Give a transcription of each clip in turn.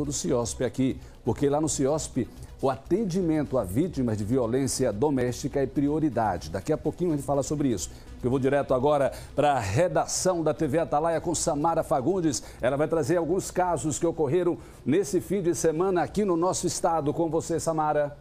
diretor do CIOSP aqui, porque lá no CIOSP o atendimento a vítimas de violência doméstica é prioridade. Daqui a pouquinho a gente fala sobre isso. Eu vou direto agora para a redação da TV Atalaia com Samara Fagundes. Ela vai trazer alguns casos que ocorreram nesse fim de semana aqui no nosso estado. Com você, Samara.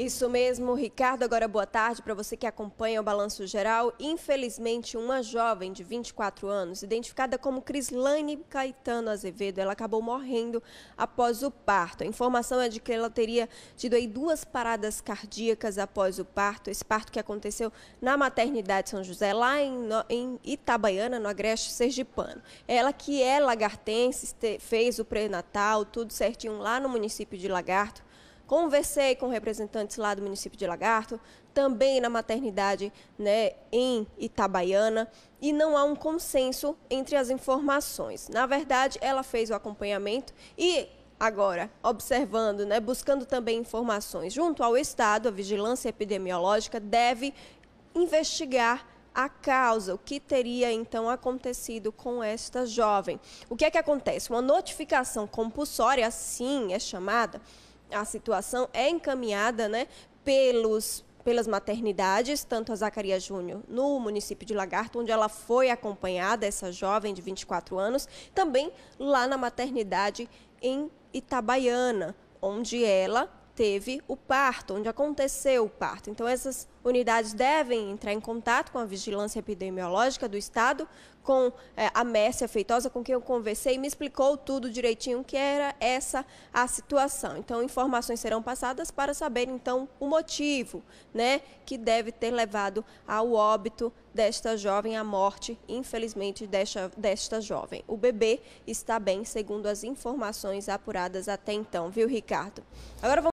Isso mesmo, Ricardo. Agora boa tarde para você que acompanha o Balanço Geral. Infelizmente, uma jovem de 24 anos, identificada como Crislane Caetano Azevedo, ela acabou morrendo após o parto. A informação é de que ela teria tido aí duas paradas cardíacas após o parto. Esse parto que aconteceu na maternidade São José, lá em, em Itabaiana, no Agreste Sergipano. Ela que é lagartense, fez o pré-natal, tudo certinho lá no município de Lagarto Conversei com representantes lá do município de Lagarto, também na maternidade né, em Itabaiana, e não há um consenso entre as informações. Na verdade, ela fez o acompanhamento e agora observando, né, buscando também informações junto ao Estado, a vigilância epidemiológica deve investigar a causa, o que teria então acontecido com esta jovem. O que é que acontece? Uma notificação compulsória, assim é chamada, a situação é encaminhada né, pelos pelas maternidades, tanto a Zacaria Júnior no município de Lagarto, onde ela foi acompanhada, essa jovem de 24 anos, também lá na maternidade em Itabaiana, onde ela teve o parto, onde aconteceu o parto. Então, essas unidades devem entrar em contato com a vigilância epidemiológica do estado, com é, a Mércia Feitosa, com quem eu conversei, e me explicou tudo direitinho que era essa a situação. Então, informações serão passadas para saber então o motivo, né, que deve ter levado ao óbito desta jovem, à morte, infelizmente, desta, desta jovem. O bebê está bem, segundo as informações apuradas até então, viu, Ricardo? Agora vamos